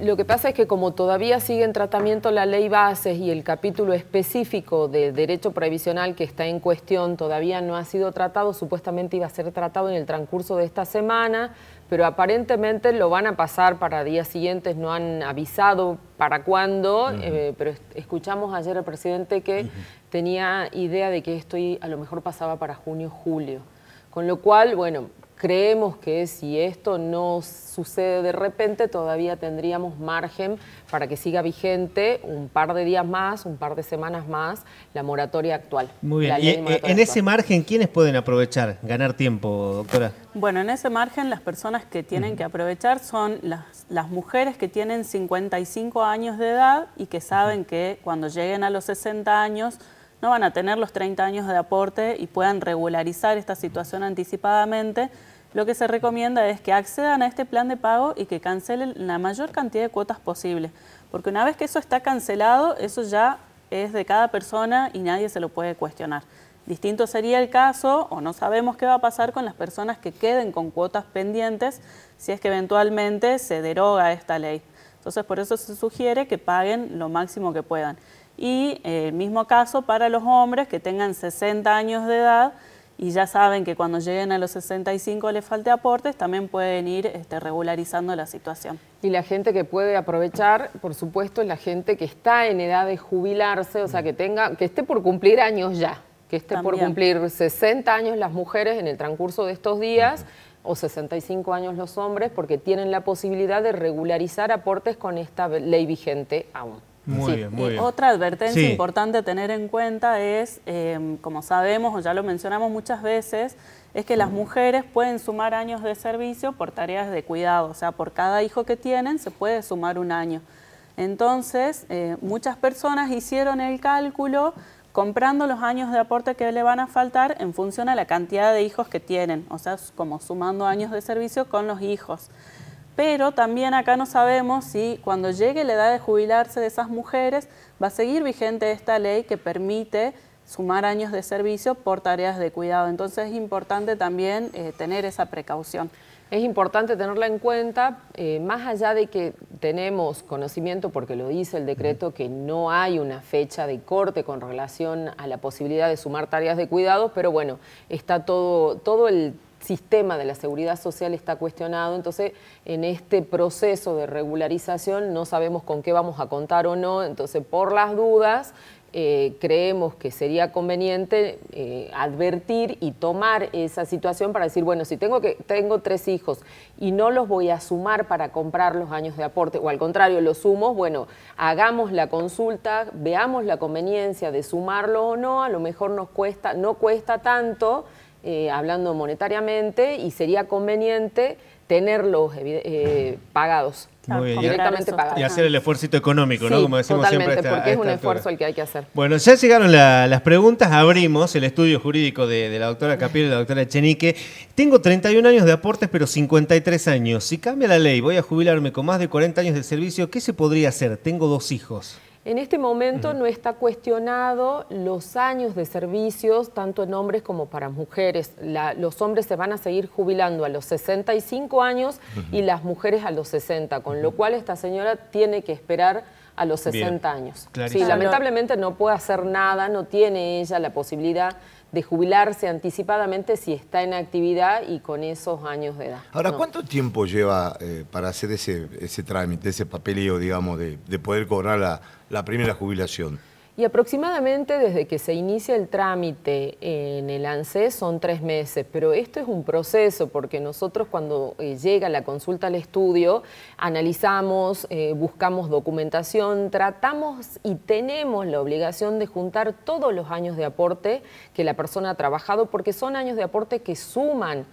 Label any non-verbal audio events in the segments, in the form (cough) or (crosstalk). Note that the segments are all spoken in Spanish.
Lo que pasa es que como todavía sigue en tratamiento la ley bases y el capítulo específico de derecho previsional que está en cuestión todavía no ha sido tratado, supuestamente iba a ser tratado en el transcurso de esta semana, pero aparentemente lo van a pasar para días siguientes, no han avisado para cuándo, eh, pero escuchamos ayer al presidente que tenía idea de que esto a lo mejor pasaba para junio, julio. Con lo cual, bueno, creemos que si esto no sucede de repente, todavía tendríamos margen para que siga vigente un par de días más, un par de semanas más, la moratoria actual. Muy bien, eh, en ese margen, ¿quiénes pueden aprovechar, ganar tiempo, doctora? Bueno, en ese margen las personas que tienen que aprovechar son las, las mujeres que tienen 55 años de edad y que saben que cuando lleguen a los 60 años no van a tener los 30 años de aporte y puedan regularizar esta situación anticipadamente lo que se recomienda es que accedan a este plan de pago y que cancelen la mayor cantidad de cuotas posible, porque una vez que eso está cancelado, eso ya es de cada persona y nadie se lo puede cuestionar. Distinto sería el caso, o no sabemos qué va a pasar con las personas que queden con cuotas pendientes si es que eventualmente se deroga esta ley. Entonces, por eso se sugiere que paguen lo máximo que puedan. Y eh, el mismo caso para los hombres que tengan 60 años de edad y ya saben que cuando lleguen a los 65 les falte aportes, también pueden ir este, regularizando la situación. Y la gente que puede aprovechar, por supuesto, es la gente que está en edad de jubilarse, o sea, que tenga, que esté por cumplir años ya, que esté por cumplir 60 años las mujeres en el transcurso de estos días o 65 años los hombres, porque tienen la posibilidad de regularizar aportes con esta ley vigente aún. Muy eh, bien, Otra advertencia importante a tener en cuenta es, eh, como sabemos o ya lo mencionamos muchas veces, es que las mujeres pueden sumar años de servicio por tareas de cuidado, o sea, por cada hijo que tienen se puede sumar un año. Entonces, eh, muchas personas hicieron el cálculo comprando los años de aporte que le van a faltar en función a la cantidad de hijos que tienen, o sea, como sumando años de servicio con los hijos pero también acá no sabemos si cuando llegue la edad de jubilarse de esas mujeres va a seguir vigente esta ley que permite sumar años de servicio por tareas de cuidado. Entonces es importante también eh, tener esa precaución. Es importante tenerla en cuenta, eh, más allá de que tenemos conocimiento, porque lo dice el decreto, que no hay una fecha de corte con relación a la posibilidad de sumar tareas de cuidado, pero bueno, está todo, todo el sistema de la seguridad social está cuestionado, entonces en este proceso de regularización no sabemos con qué vamos a contar o no, entonces por las dudas eh, creemos que sería conveniente eh, advertir y tomar esa situación para decir, bueno, si tengo, que, tengo tres hijos y no los voy a sumar para comprar los años de aporte, o al contrario, los sumo bueno, hagamos la consulta, veamos la conveniencia de sumarlo o no, a lo mejor nos cuesta, no cuesta tanto eh, hablando monetariamente, y sería conveniente tenerlos eh, pagados. Muy Directamente pagados. Y hacer el esfuerzo económico, ¿no? Como decimos siempre. Este, porque es un esfuerzo el que hay que hacer. Bueno, ya llegaron las preguntas. Abrimos el estudio jurídico de, la doctora Capir y la doctora Chenique. Tengo 31 años de aportes, pero 53 años. Si cambia la ley, voy a jubilarme con más de 40 años de servicio, ¿qué se podría hacer? Tengo dos hijos. En este momento no está cuestionado los años de servicios, tanto en hombres como para mujeres. los hombres se van a seguir jubilando a los 65 años y las mujeres a los 60, con lo cual esta señora tiene que esperar a los 60 años. Sí, lamentablemente no puede hacer nada, no tiene ella la posibilidad de jubilarse anticipadamente si está en actividad y con esos años de edad. Ahora, ¿cuánto tiempo lleva eh, para hacer ese, ese trámite, ese papeleo, digamos, de, de poder cobrar la, la primera jubilación? Y aproximadamente desde que se inicia el trámite en el ANSES son tres meses, pero esto es un proceso porque nosotros cuando eh, llega la consulta al estudio analizamos, eh, buscamos documentación, tratamos y tenemos la obligación de juntar todos los años de aporte que la persona ha trabajado porque son años de aporte que suman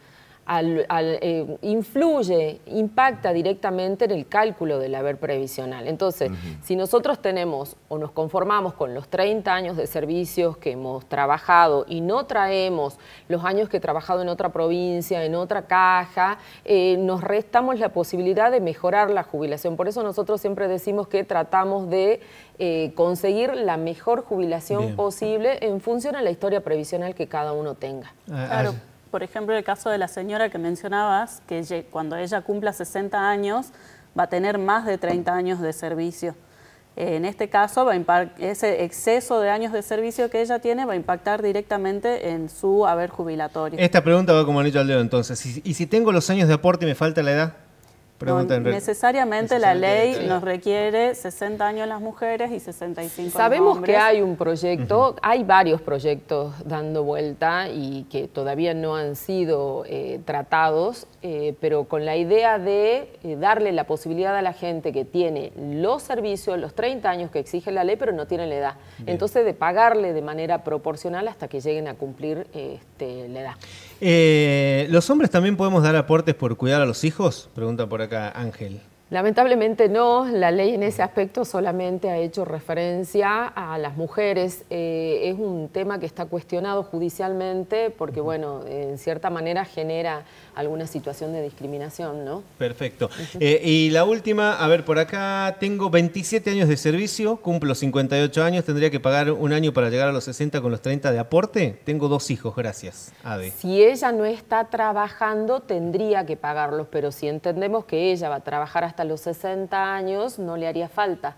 al, eh, influye, impacta directamente en el cálculo del haber previsional. Entonces, si nosotros tenemos o nos conformamos con los 30 años de servicios que hemos trabajado y no traemos los años que he trabajado en otra provincia, en otra caja, eh, nos restamos la posibilidad de mejorar la jubilación. Por eso nosotros siempre decimos que tratamos de eh, conseguir la mejor jubilación posible en función a la historia previsional que cada uno tenga. Ah, claro. Ah, por ejemplo, el caso de la señora que mencionabas, que cuando ella cumpla 60 años va a tener más de 30 años de servicio. En este caso, ese exceso de años de servicio que ella tiene va a impactar directamente en su haber jubilatorio. Esta pregunta va como anillo al dedo entonces. ¿Y si tengo los años de aporte y me falta la edad? necesariamente la ley nos requiere 60 años las mujeres y 65 Sabemos Sabemos que hay un proyecto, hay varios proyectos dando vuelta y que todavía no han sido eh, tratados, eh, pero con la idea de eh, darle la posibilidad a la gente que tiene los servicios, los 30 años que exige la ley, pero no tiene la edad. Entonces, de pagarle de manera proporcional hasta que lleguen a cumplir este, la edad. Eh, ¿Los hombres también podemos dar aportes por cuidar a los hijos? Pregunta por acá Ángel. Lamentablemente no, la ley en ese aspecto solamente ha hecho referencia a las mujeres. Eh, es un tema que está cuestionado judicialmente porque, bueno, en cierta manera genera alguna situación de discriminación, ¿no? Perfecto. Eh, y la última, a ver, por acá tengo 27 años de servicio, cumplo 58 años, tendría que pagar un año para llegar a los 60 con los 30 de aporte. Tengo dos hijos, gracias, Si ella no está trabajando, tendría que pagarlos, pero si entendemos que ella va a trabajar hasta los 60 años no le haría falta.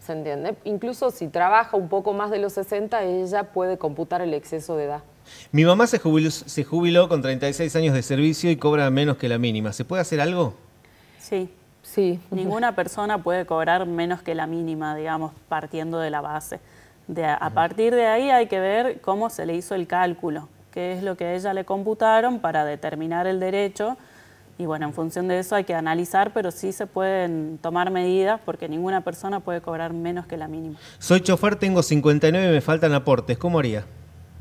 ¿Se entiende? Incluso si trabaja un poco más de los 60, ella puede computar el exceso de edad. Mi mamá se jubiló, se jubiló con 36 años de servicio y cobra menos que la mínima. ¿Se puede hacer algo? Sí. Sí. Ninguna (laughs) persona puede cobrar menos que la mínima, digamos, partiendo de la base. a partir de ahí hay que ver cómo se le hizo el cálculo, qué es lo que a ella le computaron para determinar el derecho y bueno, en función de eso hay que analizar, pero sí se pueden tomar medidas porque ninguna persona puede cobrar menos que la mínima. Soy chofer, tengo 59 y me faltan aportes. ¿Cómo haría?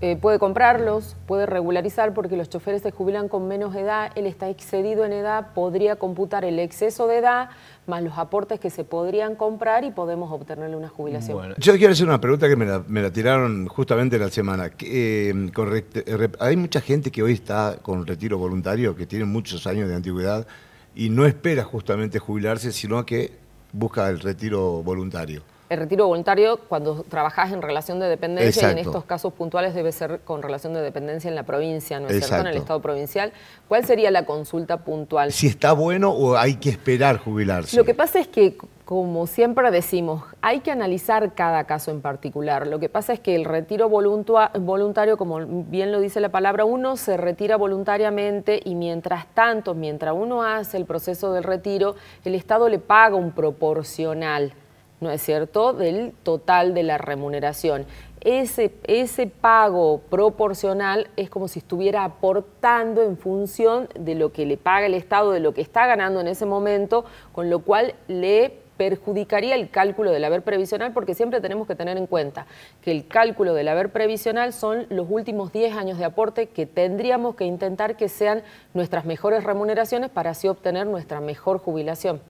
Eh, puede comprarlos, puede regularizar porque los choferes se jubilan con menos edad, él está excedido en edad, podría computar el exceso de edad más los aportes que se podrían comprar y podemos obtenerle una jubilación. Bueno, yo quiero hacer una pregunta que me la, tiraron justamente la semana. Eh, eh, hay mucha gente que hoy está con retiro voluntario, que tiene muchos años de antigüedad y no espera justamente jubilarse, sino que busca el retiro voluntario el retiro voluntario cuando trabajás en relación de dependencia y en estos casos puntuales debe ser con relación de dependencia en la provincia, ¿no es cierto? En el Estado provincial. ¿Cuál sería la consulta puntual? Si está bueno o hay que esperar jubilarse. Lo que pasa es que como siempre decimos, hay que analizar cada caso en particular. Lo que pasa es que el retiro voluntario, como bien lo dice la palabra, uno se retira voluntariamente y mientras tanto, mientras uno hace el proceso del retiro, el Estado le paga un proporcional ¿no es cierto?, del total de la remuneración. Ese, ese, pago proporcional es como si estuviera aportando en función de lo que le paga el Estado, de lo que está ganando en ese momento, con lo cual le perjudicaría el cálculo del haber previsional porque siempre tenemos que tener en cuenta que el cálculo del haber previsional son los últimos 10 años de aporte que tendríamos que intentar que sean nuestras mejores remuneraciones para así obtener nuestra mejor jubilación.